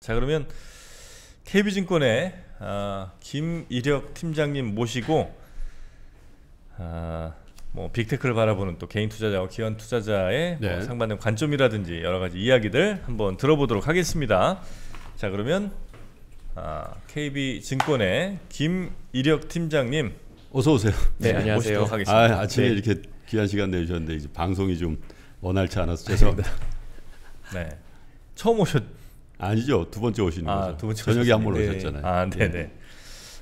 자 그러면 KB증권의 어, 아, 김이력 팀장님 모시고 어, 뭐 빅테크를 바라보는 또 개인 투자자와 기관 투자자의 뭐 네. 뭐 상반된 관점이라든지 여러 가지 이야기들 한번 들어보도록 하겠습니다. 자 그러면 어, KB증권의 김이력 팀장님 어서 오세요. 네, 네 안녕하세요. 하겠습니다. 아, 아침에 네. 이렇게 귀한 시간 내주셨는데 이제 방송이 좀 원활치 않아서 죄송합니다. 네 처음 오셨. 아니죠. 두 번째 오시는 아, 거죠. 두 번째 저녁에 한번 오셨잖아요. 네. 아, 네, 네.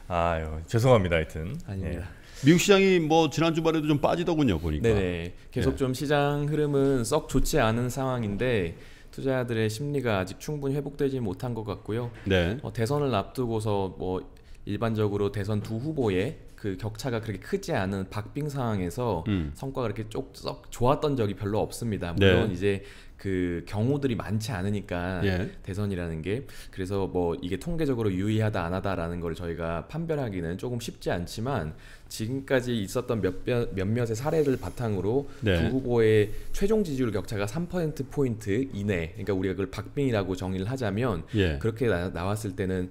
아유, 죄송합니다. 하여튼. 아닙니다. 예. 미국 시장이 뭐 지난 주말에도 좀 빠지더군요 보니까. 네, 계속 예. 좀 시장 흐름은 썩 좋지 않은 상황인데 투자자들의 심리가 아직 충분히 회복되지 못한 것 같고요. 네. 어, 대선을 앞두고서 뭐 일반적으로 대선 두 후보의 그 격차가 그렇게 크지 않은 박빙 상황에서 음. 성과가 이렇게 쪽썩 좋았던 적이 별로 없습니다. 네. 물론 네. 이제 그 경우들이 많지 않으니까 예. 대선이라는 게 그래서 뭐 이게 통계적으로 유의하다 안 하다라는 걸 저희가 판별하기는 조금 쉽지 않지만 지금까지 있었던 몇몇, 몇몇의 사례를 바탕으로 네. 두 후보의 최종 지지율 격차가 3% 포인트 이내 그러니까 우리가 그걸 박빙이라고 정의를 하자면 예. 그렇게 나, 나왔을 때는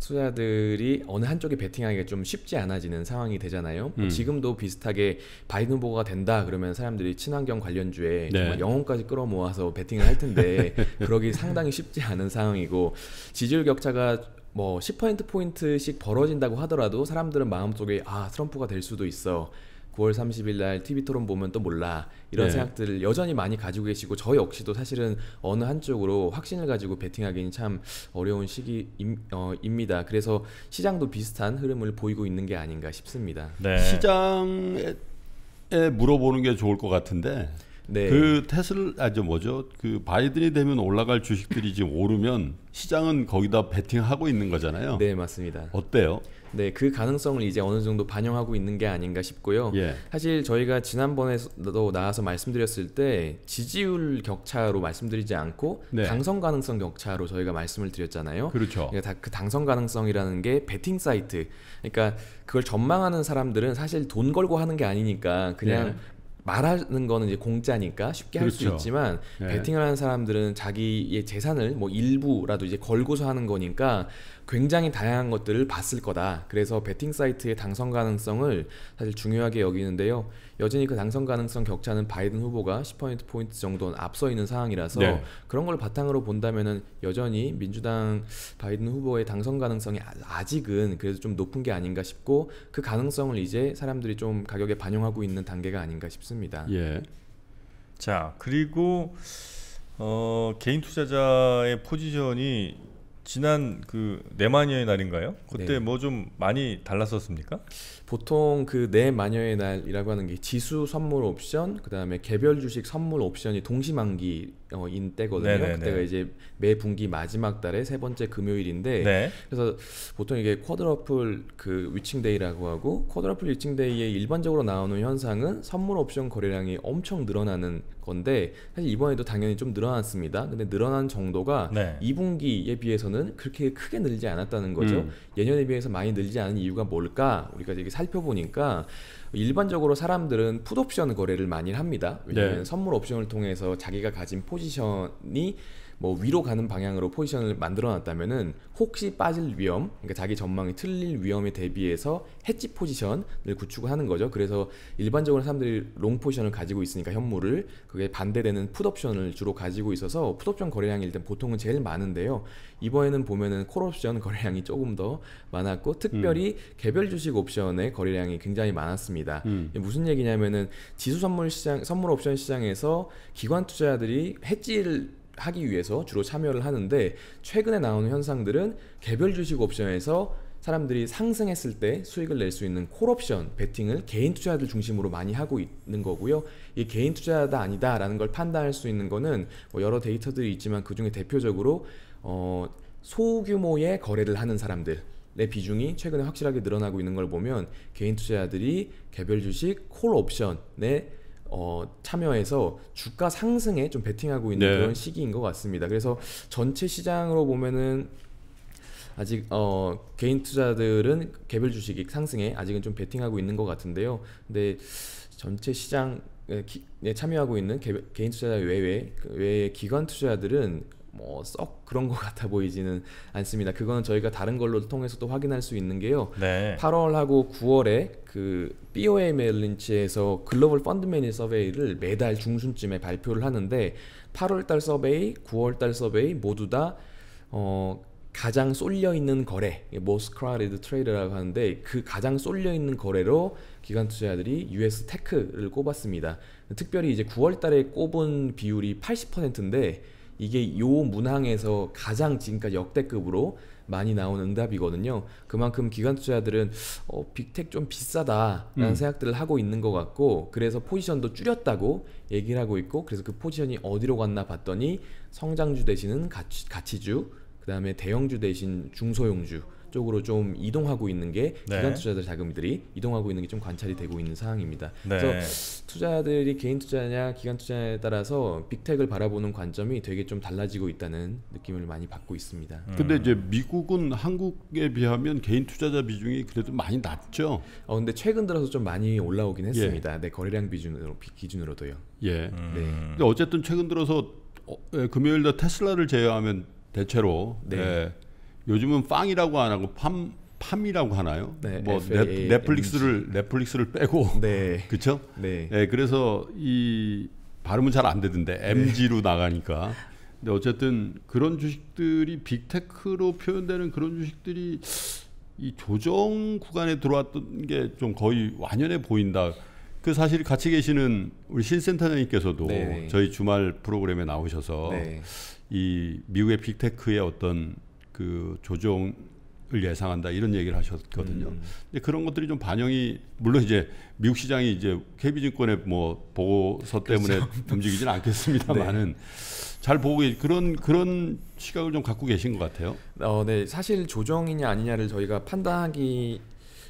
투자들이 어느 한쪽에 베팅하기가 좀 쉽지 않아지는 상황이 되잖아요. 뭐 음. 지금도 비슷하게 바이든 후보가 된다 그러면 사람들이 친환경 관련주에 네. 정말 영혼까지 끌어모아서 베팅을 할 텐데 그러기 상당히 쉽지 않은 상황이고 지지율 격차가 뭐 10%포인트씩 벌어진다고 하더라도 사람들은 마음속에 아 트럼프가 될 수도 있어 9월 30일 날 TV 토론 보면 또 몰라 이런 네. 생각들을 여전히 많이 가지고 계시고 저 역시도 사실은 어느 한쪽으로 확신을 가지고 베팅하기는 참 어려운 시기입니다. 어, 그래서 시장도 비슷한 흐름을 보이고 있는 게 아닌가 싶습니다. 네. 시장에 물어보는 게 좋을 것 같은데 네. 그 테슬 아저 뭐죠 그 바이든이 되면 올라갈 주식들이 지금 오르면 시장은 거기다 베팅하고 있는 거잖아요. 네 맞습니다. 어때요? 네, 그 가능성을 이제 어느 정도 반영하고 있는 게 아닌가 싶고요. 예. 사실 저희가 지난번에도 나와서 말씀드렸을 때 지지율 격차로 말씀드리지 않고 네. 당선 가능성 격차로 저희가 말씀을 드렸잖아요. 그렇죠. 그러니까 그 당선 가능성이라는 게 베팅 사이트. 그러니까 그걸 전망하는 사람들은 사실 돈 걸고 하는 게 아니니까 그냥 예. 말하는 거는 이제 공짜니까 쉽게 할수 그렇죠. 있지만 네. 베팅을 하는 사람들은 자기의 재산을 뭐 일부라도 이제 걸고서 하는 거니까 굉장히 다양한 것들을 봤을 거다. 그래서 베팅 사이트의 당선 가능성을 사실 중요하게 여기는데요. 여전히 그 당선 가능성 격차는 바이든 후보가 10포인트 정도 는 앞서 있는 상황이라서 네. 그런 걸 바탕으로 본다면은 여전히 민주당 바이든 후보의 당선 가능성이 아, 아직은 그래도 좀 높은 게 아닌가 싶고 그 가능성을 이제 사람들이 좀 가격에 반영하고 있는 단계가 아닌가 싶습니다. 예. 자, 그리고 어, 개인 투자자의 포지션이 지난 그내마녀의 날인가요? 그때 네. 뭐좀 많이 달랐었습니까? 보통 그 네마녀의 날이라고 하는 게 지수 선물 옵션, 그 다음에 개별 주식 선물 옵션이 동시만기 어, 인 때거든요. 네네네. 그때가 네. 이제 매 분기 마지막 달의 세 번째 금요일인데 네. 그래서 보통 이게 쿼드러플 그 위칭데이라고 하고 쿼드러플 위칭데이에 일반적으로 나오는 현상은 선물 옵션 거래량이 엄청 늘어나는 건데 사실 이번에도 당연히 좀 늘어났습니다. 근데 늘어난 정도가 네. 2분기에 비해서는 그렇게 크게 늘지 않았다는 거죠. 음. 예년에 비해서 많이 늘지 않은 이유가 뭘까? 우리가 이게 살펴보니까 일반적으로 사람들은 풋 옵션 거래를 많이 합니다. 왜냐하면 네. 선물 옵션을 통해서 자기가 가진 포지션이 뭐 위로 가는 방향으로 포지션을 만들어 놨다면은 혹시 빠질 위험, 그러니까 자기 전망이 틀릴 위험에 대비해서 해지 포지션을 구축하는 거죠. 그래서 일반적으로 사람들이 롱 포지션을 가지고 있으니까 현물을 그게 반대되는 풋옵션을 주로 가지고 있어서 풋옵션 거래량이 일단 보통은 제일 많은데요. 이번에는 보면은 콜옵션 거래량이 조금 더 많았고 특별히 음. 개별 주식 옵션의 거래량이 굉장히 많았습니다. 음. 무슨 얘기냐면은 지수 선물 시장 선물 옵션 시장에서 기관 투자들이 해지를 하기 위해서 주로 참여를 하는데 최근에 나오는 현상들은 개별 주식 옵션에서 사람들이 상승했을 때 수익을 낼 수 있는 콜옵션 베팅을 개인 투자자들 중심으로 많이 하고 있는 거고요. 이 개인 투자다 아니다라는 걸 판단할 수 있는 거는 뭐 여러 데이터들이 있지만 그 중에 대표적으로 어, 소규모의 거래를 하는 사람들. 내 비중이 최근에 확실하게 늘어나고 있는 걸 보면 개인 투자자들이 개별 주식 콜옵션내 어, 참여해서 주가 상승에 좀 베팅하고 있는 네. 그런 시기인 것 같습니다. 그래서 전체 시장으로 보면은 아직 어, 개인 투자들은 개별 주식이 상승에 아직은 좀 베팅하고 있는 것 같은데요. 근데 전체 시장에 참여하고 있는 개인 투자자 외에 그 외 기관 투자들은 뭐썩 그런 것 같아 보이지는 않습니다. 그거는 저희가 다른 걸로 통해서 또 확인할 수 있는 게요. 네. 8월하고 9월에 그 BOA 멜린치에서 글로벌 펀드 매니 서베이를 매달 중순쯤에 발표를 하는데 8월달 서베이, 9월달 서베이 모두 다 어, 가장 쏠려 있는 거래, most crowded trade라고 하는데 그 가장 쏠려 있는 거래로 기관 투자자들이 US 테크를 꼽았습니다. 특별히 이제 9월 달에 꼽은 비율이 80%인데 이게 요 문항에서 가장 지금까지 역대급으로 많이 나온 응답이거든요. 그만큼 기관 투자들은 어, 빅텍 좀 비싸다라는 음. 생각들을 하고 있는 것 같고 그래서 포지션도 줄였다고 얘기를 하고 있고 그래서 그 포지션이 어디로 갔나 봤더니 성장주 대신은 가치, 가치주 그 다음에 대형주 대신 중소형주 쪽으로 좀 이동하고 있는 게 네. 기관 투자자 자금들이 이동하고 있는 게 좀 관찰이 되고 있는 상황입니다. 네. 그래서 투자들이 개인 투자냐 기관 투자에 따라서 빅텍을 바라보는 관점이 되게 좀 달라지고 있다는 느낌을 많이 받고 있습니다. 음. 근데 이제 미국은 한국에 비하면 개인 투자자 비중이 그래도 많이 낮죠. 어 근데 최근 들어서 좀 많이 올라오긴 예. 했습니다. 예. 네 거래량 비준으로 기준으로도요. 예. 음. 네. 근데 어쨌든 최근 들어서 어, 예, 금요일 날 테슬라를 제외하면 대체로 네. 예. 요즘은 빵이라고 안 하고 팜 팜이라고 하나요? 네, 뭐 f 넷플릭스를 넷플릭스를 빼고 네. 그렇죠? 네. 네. 그래서 이 발음은 잘 안 되던데 MG로 네. 나가니까. 근데 어쨌든 그런 주식들이 빅테크로 표현되는 그런 주식들이 이 조정 구간에 들어왔던 게 좀 거의 완연해 보인다. 그 사실 같이 계시는 우리 신센터장님께서도 네 저희 주말 프로그램에 나오셔서 네. 이 미국의 빅테크의 어떤 그 조정을 예상한다 이런 얘기를 하셨거든요. 음. 근데 그런 것들이 좀 반영이 물론 이제 미국 시장이 이제 KB증권의 뭐 보고서 그렇죠. 때문에 그렇죠. 움직이지는 않겠습니다만은 네. 잘 보고 그런 그런 시각을 좀 갖고 계신 것 같아요. 어, 네 사실 조정이냐 아니냐를 저희가 판단하기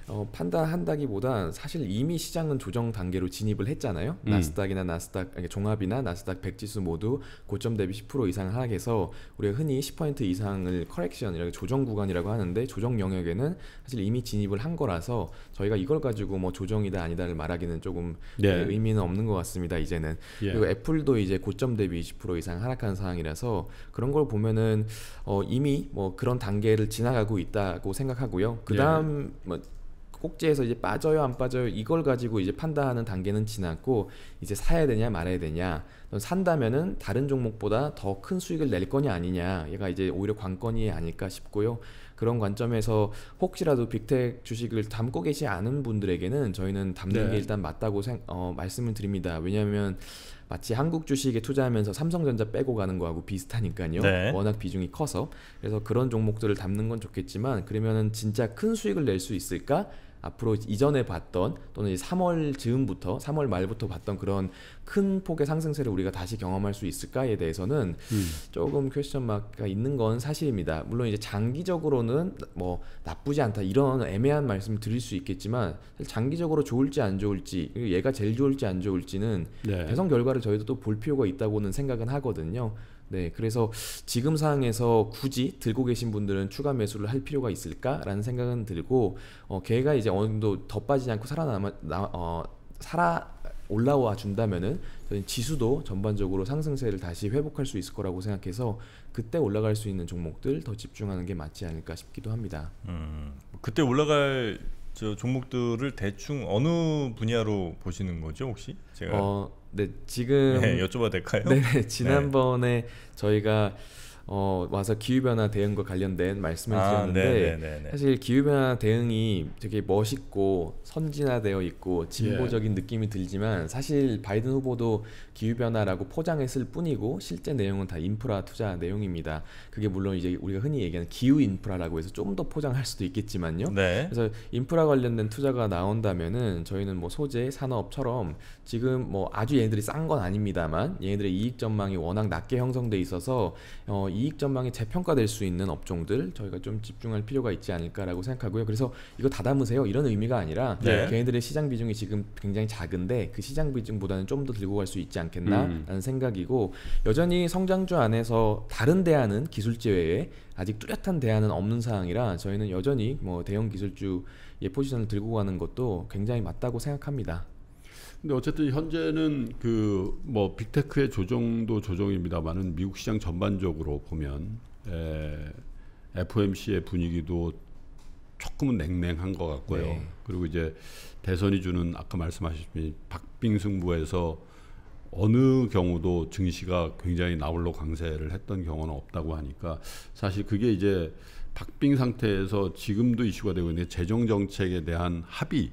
어, 판단한다기보단 사실 이미 시장은 조정 단계로 진입을 했잖아요. 음. 나스닥이나 나스닥 아니, 종합이나 나스닥 백지수 모두 고점 대비 10% 이상 하락해서 우리가 흔히 10% 이상을 커렉션 이라고 조정 구간이라고 하는데 조정 영역에는 사실 이미 진입을 한 거라서 저희가 이걸 가지고 뭐 조정이다 아니다를 말하기는 조금 네. 예. 의미는 없는 것 같습니다. 이제는 예. 그리고 애플도 이제 고점 대비 20% 이상 하락한 상황이라서 그런 걸 보면은 어, 이미 뭐 그런 단계를 지나가고 있다고 생각하고요. 그 예. 다음 예. 뭐 꼭지에서 이제 빠져요 안 빠져요 이걸 가지고 이제 판단하는 단계는 지났고 이제 사야 되냐 말아야 되냐 산다면은 다른 종목보다 더 큰 수익을 낼 거냐 아니냐 얘가 이제 오히려 관건이 아닐까 싶고요 그런 관점에서 혹시라도 빅텍 주식을 담고 계시 않은 분들에게는 저희는 담는 네. 게 일단 맞다고 생, 어, 말씀을 드립니다 왜냐하면 마치 한국 주식에 투자하면서 삼성전자 빼고 가는 거하고 비슷하니까요. 네. 워낙 비중이 커서 그래서 그런 종목들을 담는 건 좋겠지만 그러면은 진짜 큰 수익을 낼 수 있을까? 앞으로 이전에 봤던 또는 3월 즈음부터 3월 말부터 봤던 그런 큰 폭의 상승세를 우리가 다시 경험할 수 있을까에 대해서는 음. 조금 퀘스천 마크가 있는 건 사실입니다. 물론 이제 장기적으로는 뭐 나쁘지 않다 이런 애매한 말씀을 드릴 수 있겠지만 장기적으로 좋을지 안 좋을지 얘가 제일 좋을지 안 좋을지는 네. 배선 결과를 저희도 또 볼 필요가 있다고는 생각은 하거든요. 네, 그래서 지금 상황에서 굳이 들고 계신 분들은 추가 매수를 할 필요가 있을까라는 생각은 들고 어, 걔가 이제 어느 정도 더 빠지지 않고 살아남아 나, 어, 살아 올라와 준다면은 지수도 전반적으로 상승세를 다시 회복할 수 있을 거라고 생각해서 그때 올라갈 수 있는 종목들 더 집중하는 게 맞지 않을까 싶기도 합니다. 음, 그때 올라갈 저 종목들을 대충 어느 분야로 보시는 거죠 혹시? 제가 어, 네 지금 네, 여쭤봐도 될까요? 네 지난번에 저희가 어, 와서 기후변화 대응과 관련된 말씀을 아, 드렸는데 네네네네. 네, 네, 네. 사실 기후변화 대응이 되게 멋있고 선진화되어 있고 진보적인 예. 느낌이 들지만 사실 바이든 후보도 기후변화라고 포장했을 뿐이고 실제 내용은 다 인프라 투자 내용입니다. 그게 물론 이제 우리가 흔히 얘기하는 기후 인프라라고 해서 좀 더 포장할 수도 있겠지만요. 네. 그래서 인프라 관련된 투자가 나온다면은 저희는 뭐 소재 산업처럼 지금 뭐 아주 얘네들이 싼 건 아닙니다만 얘네들의 이익 전망이 워낙 낮게 형성돼 있어서 어, 이익 전망이 재평가될 수 있는 업종들 저희가 좀 집중할 필요가 있지 않을까라고 생각하고요. 그래서 이거 다 담으세요 이런 의미가 아니라 네. 개인들의 시장 비중이 지금 굉장히 작은데 그 시장 비중보다는 좀 더 들고 갈 수 있지 않겠나라는 음. 생각이고 여전히 성장주 안에서 다른 대안은 기술제 외에 아직 뚜렷한 대안은 없는 상황이라 저희는 여전히 뭐 대형 기술주의 포지션을 들고 가는 것도 굉장히 맞다고 생각합니다. 근데 어쨌든 현재는 그 뭐 빅테크의 조정도 조정입니다만은 미국 시장 전반적으로 보면 에, FOMC의 분위기도 조금은 냉랭한 것 같고요. 네. 그리고 이제 대선이 주는 아까 말씀하셨듯이 박빙승부에서 어느 경우도 증시가 굉장히 나홀로 강세를 했던 경우는 없다고 하니까 사실 그게 이제 박빙 상태에서 지금도 이슈가 되고 있는 재정 정책에 대한 합의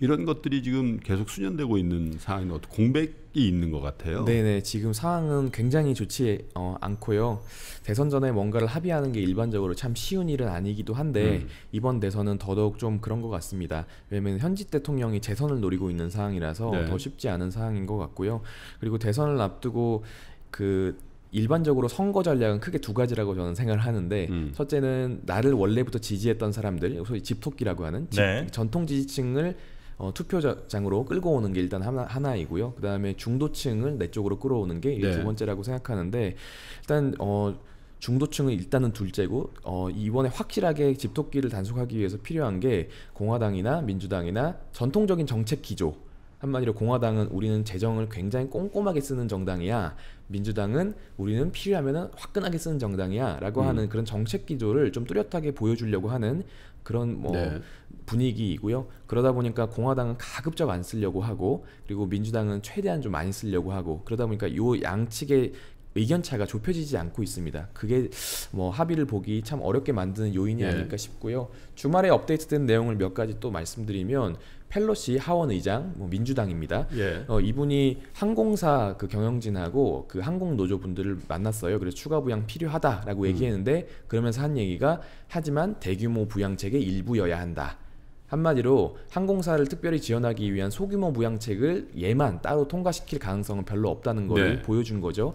이런 것들이 지금 계속 수년되고 있는 상황이 어떤 공백이 있는 것 같아요. 네네 지금 상황은 굉장히 좋지 어, 않고요. 대선 전에 뭔가를 합의하는 게 일반적으로 참 쉬운 일은 아니기도 한데 음. 이번 대선은 더더욱 좀 그런 것 같습니다. 왜냐면 현직 대통령이 재선을 노리고 있는 상황이라서 네. 더 쉽지 않은 상황인 것 같고요. 그리고 대선을 앞두고 그 일반적으로 선거 전략은 크게 두 가지라고 저는 생각을 하는데 음. 첫째는 나를 원래부터 지지했던 사람들 소위 집토끼라고 하는 집, 네. 전통 지지층을 어, 투표장으로 끌고 오는 게 일단 하나, 하나이고요. 그 다음에 중도층을 내 쪽으로 끌어오는 게 네. 두 번째라고 생각하는데 일단 어, 중도층은 일단은 둘째고 어, 이번에 확실하게 집토끼를 단속하기 위해서 필요한 게 공화당이나 민주당이나 전통적인 정책 기조 한마디로 공화당은 우리는 재정을 굉장히 꼼꼼하게 쓰는 정당이야 민주당은 우리는 필요하면 화끈하게 쓰는 정당이야 라고 음. 하는 그런 정책 기조를 좀 뚜렷하게 보여주려고 하는 그런 뭐 네. 분위기이고요. 그러다 보니까 공화당은 가급적 안 쓰려고 하고 그리고 민주당은 최대한 좀 많이 쓰려고 하고 그러다 보니까 요 양측의 의견 차가 좁혀지지 않고 있습니다. 그게 뭐 합의를 보기 참 어렵게 만드는 요인이 예. 아닐까 싶고요. 주말에 업데이트된 내용을 몇 가지 또 말씀드리면 펠로시 하원 의장 뭐 민주당입니다. 예. 어, 이분이 항공사 그 경영진하고 그 항공 노조 분들을 만났어요. 그래서 추가 부양 필요하다라고 음. 얘기했는데 그러면서 한 얘기가 하지만 대규모 부양책의 일부여야 한다. 한마디로 항공사를 특별히 지원하기 위한 소규모 무양책을 얘만 따로 통과시킬 가능성은 별로 없다는 걸 네. 보여준 거죠.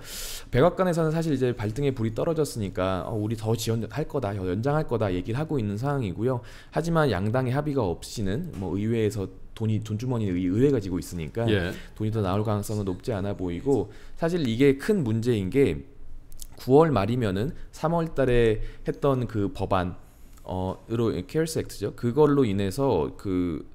백악관에서는 사실 이제 발등에 불이 떨어졌으니까 어, 우리 더 지원할 거다, 연장할 거다 얘기를 하고 있는 상황이고요. 하지만 양당의 합의가 없이는 뭐 의회에서 돈이 돈주머니에 의회가 지고 있으니까 예. 돈이 더 나올 가능성은 높지 않아 보이고 사실 이게 큰 문제인 게 9월 말이면은 3월 달에 했던 그 법안 어로 케어스 액트죠. 그걸로 인해서 그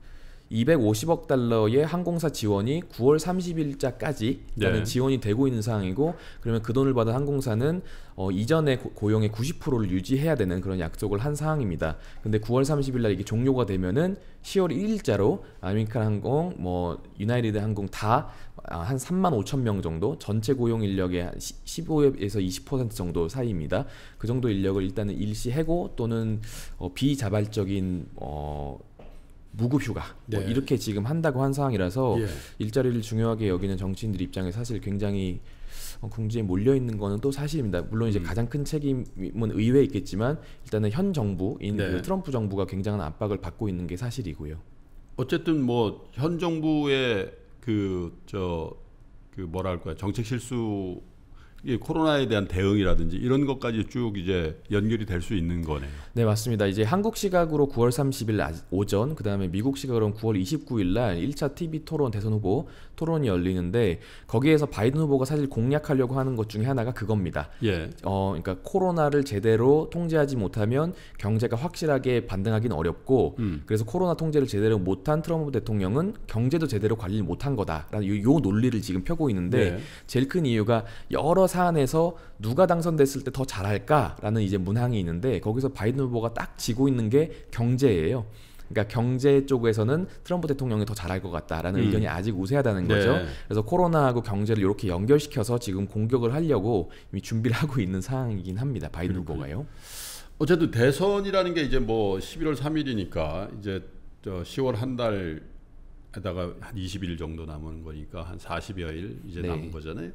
250억 달러의 항공사 지원이 9월 30일자까지라는 네. 지원이 되고 있는 상황이고 그러면 그 돈을 받은 항공사는 어, 이전의 고, 용의 90%를 유지해야 되는 그런 약속을 한 상황입니다. 근데 9월 30일 날 이게 종료가 되면은 10월 1일자로 아메리칸 항공, 뭐 유나이티드 항공 다한 아, 3만 5천 명 정도 전체 고용 인력의 15에서 20% 정도 사이입니다. 그 정도 인력을 일단은 일시 해고 또는 어, 비자발적인 어, 무급휴가 뭐 네. 뭐 이렇게 지금 한다고 한 상황이라서 예. 일자리를 중요하게 여기는 정치인들 입장에 사실 굉장히 어, 궁지에 몰려 있는 거는 또 사실입니다. 물론 이제 음. 가장 큰 책임은 의회에 있겠지만 일단은 현 정부인 네. 그 트럼프 정부가 굉장한 압박을 받고 있는 게 사실이고요. 어쨌든 뭐 현 정부의 그 저그 그 뭐랄까요 정책 실수 예, 코로나에 대한 대응이라든지 이런 것까지 쭉 이제 연결이 될 수 있는 거네요. 네 맞습니다. 이제 한국 시각으로 9월 30일 아, 오전, 그 다음에 미국 시각으로 9월 29일 날 1차 TV 토론 대선 후보 토론이 열리는데 거기에서 바이든 후보가 사실 공략하려고 하는 것 중에 하나가 그겁니다. 예. 어, 그러니까 코로나를 제대로 통제하지 못하면 경제가 확실하게 반등하기는 어렵고, 음. 그래서 코로나 통제를 제대로 못한 트럼프 대통령은 경제도 제대로 관리를 못한 거다라는 요, 요 논리를 지금 펴고 있는데 예. 제일 큰 이유가 여러 사안에서 누가 당선됐을 때 더 잘할까라는 이제 문항이 있는데 거기서 바이든 후보가 딱 지고 있는 게 경제예요. 그러니까 경제 쪽에서는 트럼프 대통령이 더 잘할 것 같다라는 음. 의견이 아직 우세하다는 거죠. 네. 그래서 코로나하고 경제를 이렇게 연결시켜서 지금 공격을 하려고 이미 준비를 하고 있는 상황이긴 합니다. 바이든 그렇군요. 후보가요. 어쨌든 대선이라는 게 이제 뭐 11월 3일이니까 이제 저 10월 한 달에다가 한 20일 정도 남은 거니까 한 40여일 이제 네. 남은 거잖아요.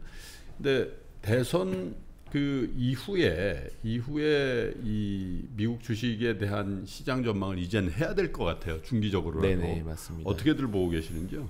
근데 대선 그 이후에 이후에 이 미국 주식에 대한 시장 전망을 이젠 해야 될 것 같아요. 중기적으로라도. 네네, 네, 맞습니다. 어떻게들 보고 계시는지요?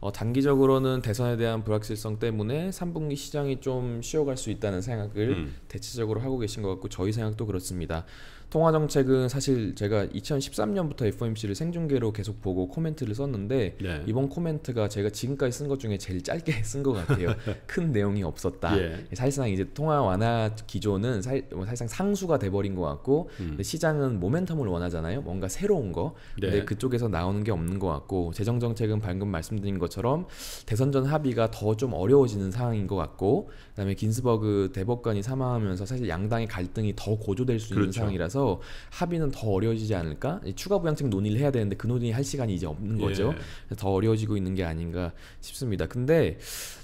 어, 단기적으로는 대선에 대한 불확실성 때문에 3분기 시장이 좀 쉬어갈 수 있다는 생각을 음. 대체적으로 하고 계신 것 같고 저희 생각도 그렇습니다. 통화정책은 사실 제가 2013년부터 FOMC를 생중계로 계속 보고 코멘트를 썼는데 네. 이번 코멘트가 제가 지금까지 쓴 것 중에 제일 짧게 쓴 것 같아요. 큰 내용이 없었다. 예. 사실상 이제 통화 완화 기조는 살, 뭐 사실상 상수가 돼버린 것 같고 음. 시장은 모멘텀을 원하잖아요. 뭔가 새로운 거. 네. 근데 그쪽에서 나오는 게 없는 것 같고 재정정책은 방금 말씀드린 것처럼 대선전 합의가 더 좀 어려워지는 상황인 것 같고 그다음에 긴스버그 대법관이 사망하면서 사실 양당의 갈등이 더 고조될 수 있는 그렇죠. 상황이라서 따라서 합의는 더 어려워지지 않을까? 추가 부양책 논의를 해야 되는데 그 논의 할 시간이 이제 없는 예. 거죠. 예. 더 어려워지고 있는 게 아닌가 싶습니다. 근데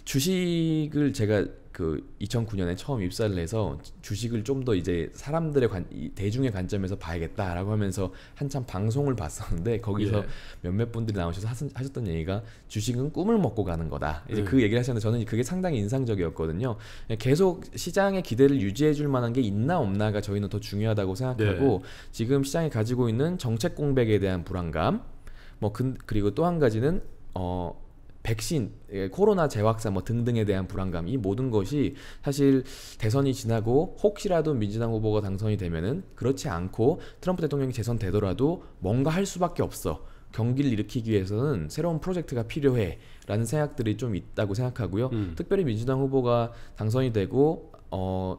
주식을 제가 그 2009년에 처음 입사를 해서 주식을 좀 더 이제 사람들의 관, 대중의 관점에서 봐야겠다라고 하면서 한참 방송을 봤었는데 거기서 예. 몇몇 분들이 나오셔서 하셨, 던 얘기가 주식은 꿈을 먹고 가는 거다 이제 음. 그 얘기를 하셨는데 저는 그게 상당히 인상적이었거든요 예, 계속 시장의 기대를 유지해 줄 만한 게 있나 없나가 저희는 더 중요하다고 생각하고 예. 지금 시장이 가지고 있는 정책 공백에 대한 불안감 뭐 그, 그리고 또 한 가지는 어 백신, 예, 코로나 재확산 뭐 등등에 대한 불안감 이 모든 것이 사실 대선이 지나고 혹시라도 민주당 후보가 당선이 되면은 그렇지 않고 트럼프 대통령이 재선되더라도 뭔가 할 수밖에 없어. 경기를 일으키기 위해서는 새로운 프로젝트가 필요해. 라는 생각들이 좀 있다고 생각하고요. 음. 특별히 민주당 후보가 당선이 되고 어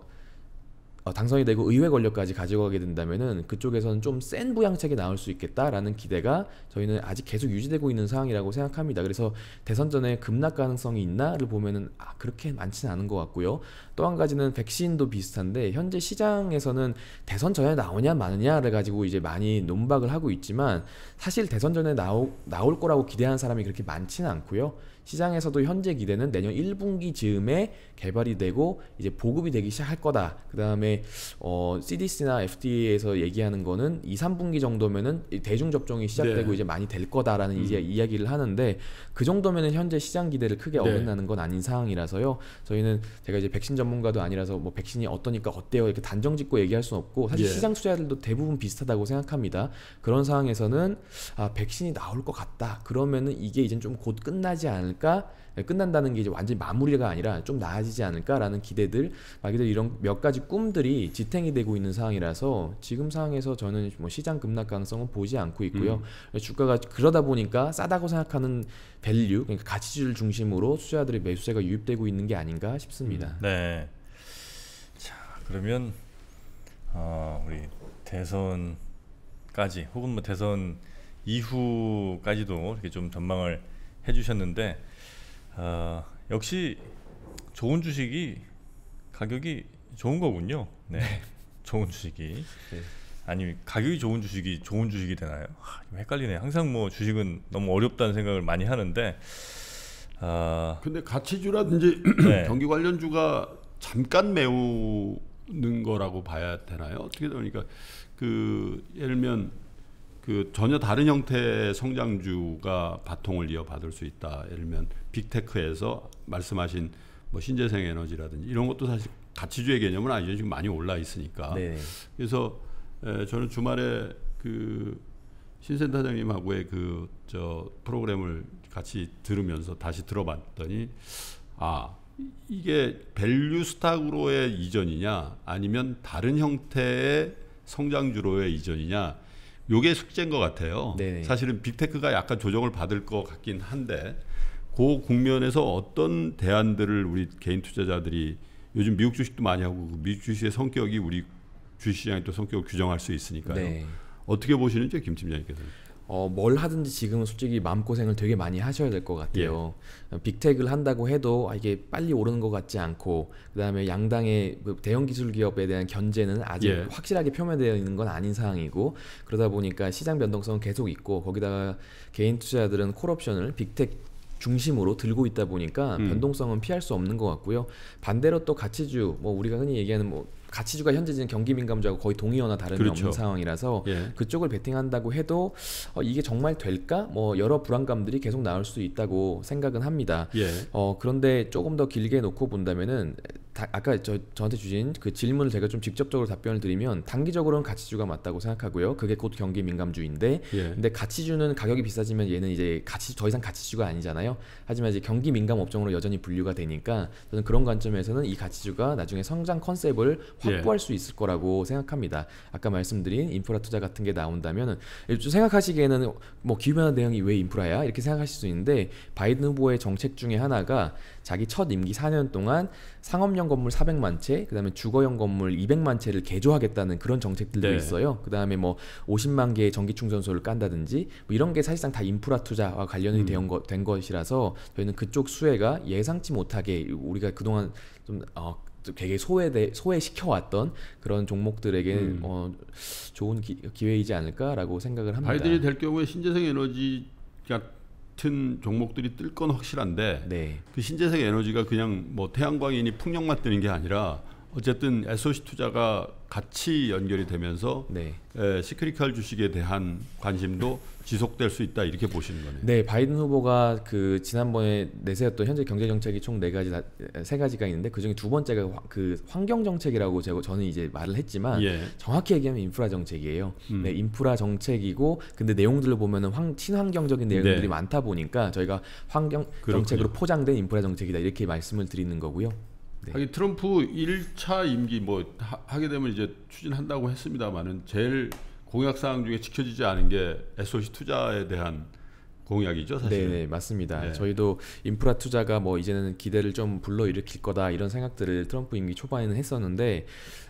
어, 당선이 되고 의회 권력까지 가져가게 된다면 그쪽에서는 좀 센 부양책이 나올 수 있겠다라는 기대가 저희는 아직 계속 유지되고 있는 상황이라고 생각합니다. 그래서 대선 전에 급락 가능성이 있나를 보면 아, 그렇게 많지는 않은 것 같고요. 또 한 가지는 백신도 비슷한데 현재 시장에서는 대선 전에 나오냐 마느냐를 가지고 이제 많이 논박을 하고 있지만 사실 대선 전에 나오, 나올 거라고 기대하는 사람이 그렇게 많지는 않고요. 시장에서도 현재 기대는 내년 1분기 즈음에 개발이 되고 이제 보급이 되기 시작할 거다. 그 다음에 어, CDC나 FDA에서 얘기하는 거는 2, 3분기 정도면은 대중 접종이 시작되고 네. 이제 많이 될 거다라는 음. 이제 이야기를 하는데 그 정도면은 현재 시장 기대를 크게 네. 어긋나는 건 아닌 상황이라서요. 저희는 제가 이제 백신 전문가도 아니라서 뭐 백신이 어떠니까 어때요 이렇게 단정 짓고 얘기할 수는 없고 사실 예. 시장 투자들도 대부분 비슷하다고 생각합니다. 그런 상황에서는 아 백신이 나올 것 같다. 그러면은 이게 이제 좀 곧 끝나지 않을 까 않을까 네, 끝난다는 게 이제 완전히 마무리가 아니라 좀 나아지지 않을까라는 기대들 말 아, 그대로 이런 몇 가지 꿈들이 지탱이 되고 있는 상황이라서 지금 상황에서 저는 뭐 시장 급락 가능성은 보지 않고 있고요 음. 주가가 그러다 보니까 싸다고 생각하는 밸류 그러니까 가치주를 중심으로 투자들의 매수세가 유입되고 있는 게 아닌가 싶습니다. 음. 네. 자 그러면 어, 우리 대선까지 혹은 뭐 대선 이후까지도 이렇게 좀 전망을 해주셨는데 어, 역시 좋은 주식이 가격이 좋은 거군요. 네. 네, 좋은 주식이 네. 아니 가격이 좋은 주식이 좋은 주식이 되나요? 하, 헷갈리네. 항상 뭐 주식은 너무 어렵다는 생각을 많이 하는데. 아 근데 가치주라든지 네. 경기 관련주가 잠깐 메우는 거라고 봐야 되나요? 어떻게 되니까 그러니까 그 예를 들면 그 전혀 다른 형태의 성장주가 바통을 이어받을 수 있다. 예를 들면 빅테크에서 말씀하신 뭐 신재생 에너지라든지 이런 것도 사실 가치주의 개념은 아니죠. 지금 많이 올라 있으니까. 네. 그래서 에, 저는 주말에 그 신센터장님하고의 그 저 프로그램을 같이 들으면서 다시 들어봤더니 아 이게 밸류 스탁으로의 이전이냐 아니면 다른 형태의 성장주로의 이전이냐 요게 숙제인 것 같아요. 네네. 사실은 빅테크가 약간 조정을 받을 것 같긴 한데 그 국면에서 어떤 대안들을 우리 개인 투자자들이 요즘 미국 주식도 많이 하고 그 미국 주식의 성격이 우리 주식시장의 또 성격을 규정할 수 있으니까요. 네. 어떻게 보시는지 김 팀장님께서. 는 어, 뭘 하든지 지금은 솔직히 마음고생을 되게 많이 하셔야 될 것 같아요. 예. 빅텍을 한다고 해도 아, 이게 빨리 오르는 것 같지 않고 그다음에 양당의 그 대형 기술 기업에 대한 견제는 아직 예. 확실하게 표면되어 있는 건 아닌 상황이고 그러다 보니까 시장 변동성은 계속 있고 거기다가 개인 투자들은 콜옵션을 빅텍 중심으로 들고 있다 보니까 음. 변동성은 피할 수 없는 것 같고요. 반대로 또 가치주, 뭐 우리가 흔히 얘기하는 뭐 가치주가 현재 지금 경기 민감주하고 거의 동의어나 다름이 그렇죠. 없는 상황이라서 예. 그쪽을 베팅한다고 해도 어, 이게 정말 될까? 뭐 여러 불안감들이 계속 나올 수 있다고 생각은 합니다. 예. 어, 그런데 조금 더 길게 놓고 본다면은 다, 아까 저, 저한테 주신 그 질문을 제가 좀 직접적으로 답변을 드리면 단기적으로는 가치주가 맞다고 생각하고요. 그게 곧 경기 민감주인데 예. 근데 가치주는 가격이 비싸지면 얘는 이제 가치 더 이상 가치주가 아니잖아요. 하지만 이제 경기 민감 업종으로 여전히 분류가 되니까 저는 그런 관점에서는 이 가치주가 나중에 성장 컨셉을 예. 확보할 예. 수 있을 거라고 생각합니다. 아까 말씀드린 인프라 투자 같은 게 나온다면은 생각하시기에는 뭐 기후변화 대응이 왜 인프라야 이렇게 생각하실 수 있는데 바이든 후보의 정책 중에 하나가 자기 첫 임기 4년 동안 상업용 건물 400만 채, 그다음에 주거용 건물 200만 채를 개조하겠다는 그런 정책들도 네. 있어요. 그다음에 뭐 50만 개의 전기 충전소를 깐다든지 뭐 이런 게 사실상 다 인프라 투자와 관련이 음. 거, 된 것이라서 저희는 그쪽 수혜가 예상치 못하게 우리가 그동안 좀 어, 되게 소외돼 소외시켜왔던 그런 종목들에게 음. 어, 좋은 기, 회이지 않을까라고 생각을 합니다. 발들이 될 경우에 신재생 에너지가 같은 종목들이 뜰 건 확실한데 네. 그 신재생 에너지가 그냥 뭐 태양광이니 풍력만 뜨는 게 아니라 어쨌든 SOC 투자가 같이 연결이 되면서 네. 에, 시크리칼 주식에 대한 관심도 지속될 수 있다 이렇게 보시는 거네요. 네, 바이든 후보가 그 지난번에 내세웠던 현재 경제 정책이 총 네 가지 세 가지가 있는데 그 중에 두 번째가 그 환경 정책이라고 제가 저는 이제 말을 했지만 예. 정확히 얘기하면 인프라 정책이에요. 음. 네, 인프라 정책이고 근데 내용들을 보면은 환, 친환경적인 내용들이 네. 많다 보니까 저희가 환경 그렇군요. 정책으로 포장된 인프라 정책이다 이렇게 말씀을 드리는 거고요. 네. 하긴 트럼프 1차 임기 뭐 하, 게 되면 이제 추진한다고 했습니다만은 제일 공약 사항 중에 지켜지지 않은 게 SOC 투자에 대한 공약이죠 사실. 네, 네, 맞습니다. 네. 저희도 인프라 투자가 뭐 이제는 기대를 좀 불러 일으킬 거다 이런 생각들을 트럼프 임기 초반에는 했었는데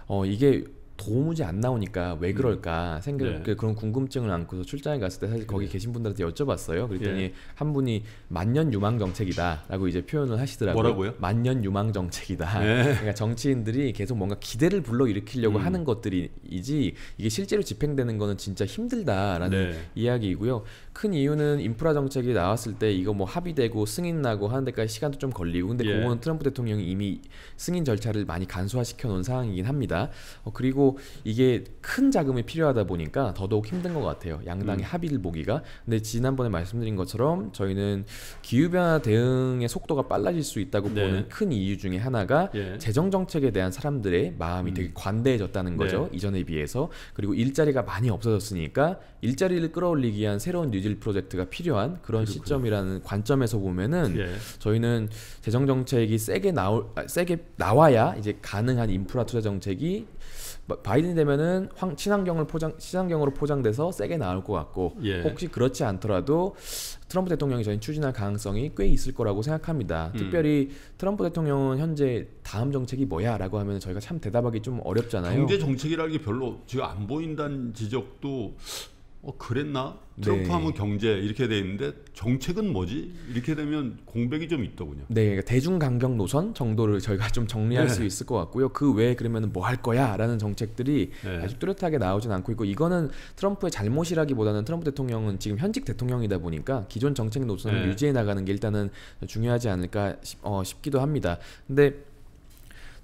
어 이게 도무지 안 나오니까 왜 음. 그럴까 생각 네. 그 그런 궁금증을 안고서 출장에 갔을 때 사실 거기 네. 계신 분들한테 여쭤봤어요. 그랬더니 예. 한 분이 만년 유망 정책이다라고 이제 표현을 하시더라고요. 뭐라고요? 만년 유망 정책이다. 예. 그러니까 정치인들이 계속 뭔가 기대를 불러 일으키려고 음. 하는 것들이지 이게 실제로 집행되는 거는 진짜 힘들다라는 네. 이야기이고요. 큰 이유는 인프라 정책이 나왔을 때 이거 뭐 합의되고 승인 나고 하는 데까지 시간도 좀 걸리고 근데 예. 그거는 트럼프 대통령이 이미 승인 절차를 많이 간소화시켜 놓은 상황이긴 합니다. 어, 그리고 이게 큰 자금이 필요하다 보니까 더더욱 힘든 것 같아요. 양당의 음. 합의를 보기가. 근데 지난번에 말씀드린 것처럼 저희는 기후변화 대응의 속도가 빨라질 수 있다고 네. 보는 큰 이유 중에 하나가 예. 재정 정책에 대한 사람들의 마음이 음. 되게 관대해졌다는 네. 거죠. 네. 이전에 비해서. 그리고 일자리가 많이 없어졌으니까 일자리를 끌어올리기 위한 새로운 뉴딜 프로젝트가 필요한 그런 그렇구나. 시점이라는 관점에서 보면은 예. 저희는 재정 정책이 세게 나올 아, 세게 나와야 이제 가능한 인프라 투자 정책이 바이든이 되면은 황, 친환경을 포장 친환경으로 포장돼서 세게 나올 것 같고 예. 혹시 그렇지 않더라도 트럼프 대통령이 저희 추진할 가능성이 꽤 있을 거라고 생각합니다. 음. 특별히 트럼프 대통령은 현재 다음 정책이 뭐야라고 하면 저희가 참 대답하기 좀 어렵잖아요. 경제 정책이라는 게 별로 지금 안 보인다는 지적도 어 그랬나? 트럼프 네. 하면 경제 이렇게 돼 있는데 정책은 뭐지? 이렇게 되면 공백이 좀 있더군요. 네, 그러니까 대중 간격 노선 정도를 저희가 좀 정리할 네. 수 있을 것 같고요. 그 외에 그러면 뭐 할 거야라는 정책들이 네. 아주 뚜렷하게 나오진 않고 있고 이거는 트럼프의 잘못이라기보다는 트럼프 대통령은 지금 현직 대통령이다 보니까 기존 정책 노선을 네. 유지해 나가는 게 일단은 중요하지 않을까 싶, 어, 싶기도 합니다. 근데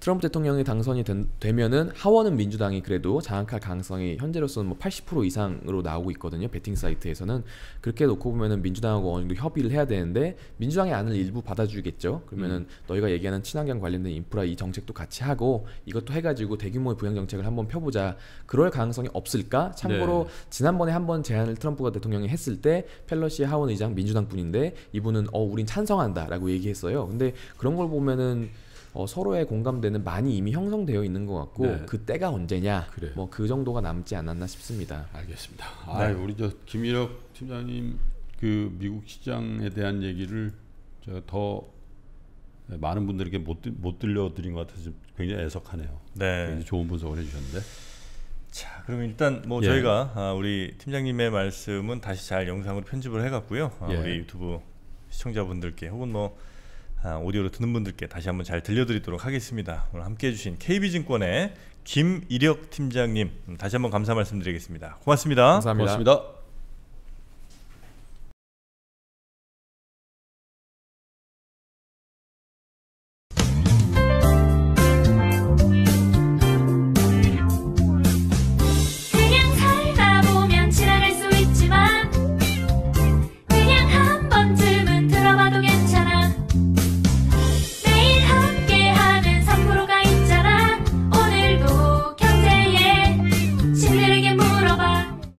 트럼프 대통령이 당선이 된, 되면은 하원은 민주당이 그래도 장악할 가능성이 현재로서는 뭐 80% 이상으로 나오고 있거든요. 베팅 사이트에서는 그렇게 놓고 보면은 민주당하고 어느 정도 협의를 해야 되는데 민주당의 안을 일부 받아주겠죠. 그러면은 음. 너희가 얘기하는 친환경 관련된 인프라 이 정책도 같이 하고 이것도 해가지고 대규모의 부양 정책을 한번 펴보자. 그럴 가능성이 없을까? 참고로 네. 지난번에 한번 제안을 트럼프가 대통령이 했을 때 펠러시 하원 의장 민주당 분인데 이분은 어 우린 찬성한다라고 얘기했어요. 근데 그런 걸 보면은 어, 서로의 공감대는 많이 이미 형성되어 있는 것 같고 네. 그때가 언제냐 뭐 그 뭐그 정도가 남지 않았나 싶습니다. 알겠습니다. 네. 아, 우리 저 김일혁 팀장님 그 미국 시장에 대한 얘기를 더 네, 많은 분들에게 못, 못 들려드린 것 같아서 굉장히 애석하네요. 네. 굉장히 좋은 분석을 해주셨는데. 자, 그럼 일단 뭐 예. 저희가 아, 우리 팀장님의 말씀은 다시 잘 영상으로 편집을 해갖고요. 아, 예. 우리 유튜브 시청자분들께 혹은 뭐 아, 오디오로 듣는 분들께 다시 한번 잘 들려드리도록 하겠습니다. 오늘 함께 해주신 KB증권의 김이력 팀장님 음, 다시 한번 감사 말씀드리겠습니다. 고맙습니다. 감사합니다. 고맙습니다.